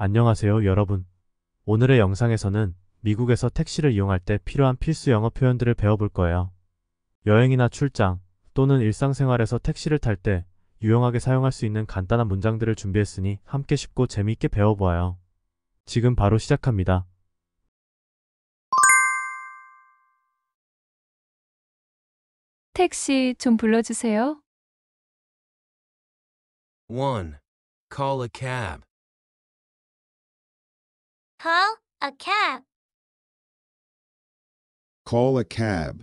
안녕하세요 여러분. 오늘의 영상에서는 미국에서 택시를 이용할 때 필요한 필수 영어 표현들을 배워볼 거예요. 여행이나 출장 또는 일상생활에서 택시를 탈 때 유용하게 사용할 수 있는 간단한 문장들을 준비했으니 함께 쉽고 재미있게 배워보아요. 지금 바로 시작합니다. 택시 좀 불러주세요. 1. Call a cab. Call a cab. Call a cab.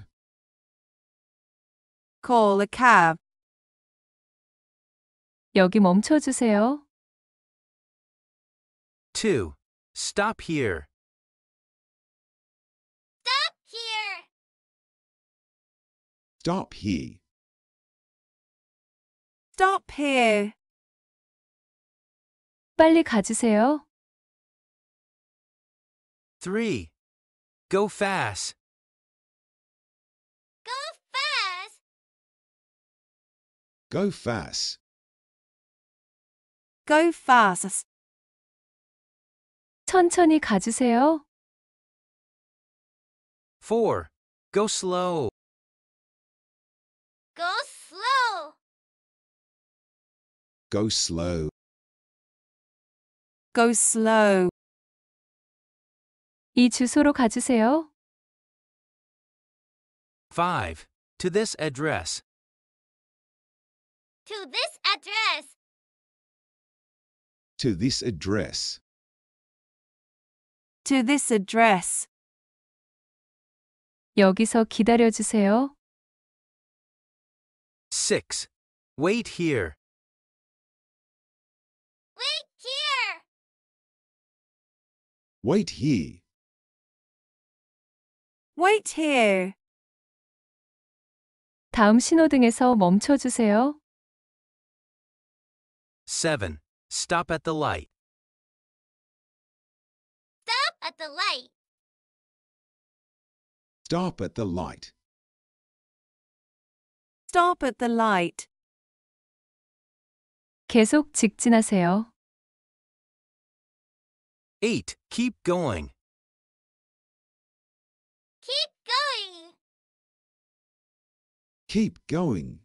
Call a cab. 여기 멈춰 주세요. 2. Stop here. Stop here. Stop here. Stop here. 빨리 가주세요. 3. Go fast. Go fast. Go fast. Go fast. 천천히 가주세요. 4. Go slow. Go slow. Go slow. Go slow. 이 주소로 가주세요. 5. To this address. To this address. To this address. To this address. 여기서 기다려 주세요. 6. Wait here. Wait here. Wait here. Wait here. 다음 신호등에서 멈춰 주세요. 7. Stop at the light. Stop at the light. Stop at the light. Stop at the light. 계속 직진하세요. 8. Keep going. Keep going.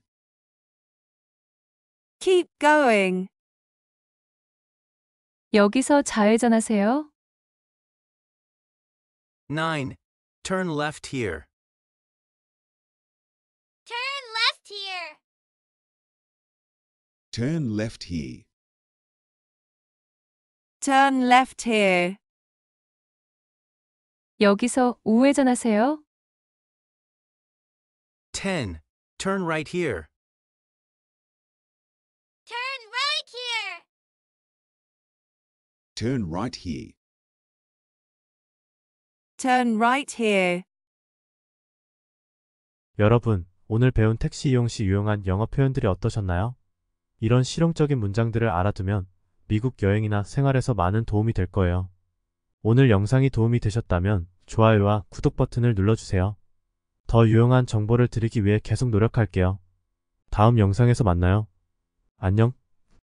Keep going. 여기서 좌회전하세요. 9. Turn left here. Turn left here. Turn left here. Turn left here. 여기서 우회전하세요. 10. Turn right here. Turn right here. Turn right here. Turn right here. 여러분, 오늘 배운 택시 이용 시 유용한 영어 표현들이 어떠셨나요? 이런 실용적인 문장들을 알아두면 미국 여행이나 생활에서 많은 도움이 될 거예요. 오늘 영상이 도움이 되셨다면 좋아요와 구독 버튼을 눌러주세요. 더 유용한 정보를 드리기 위해 계속 노력할게요. 다음 영상에서 만나요. 안녕.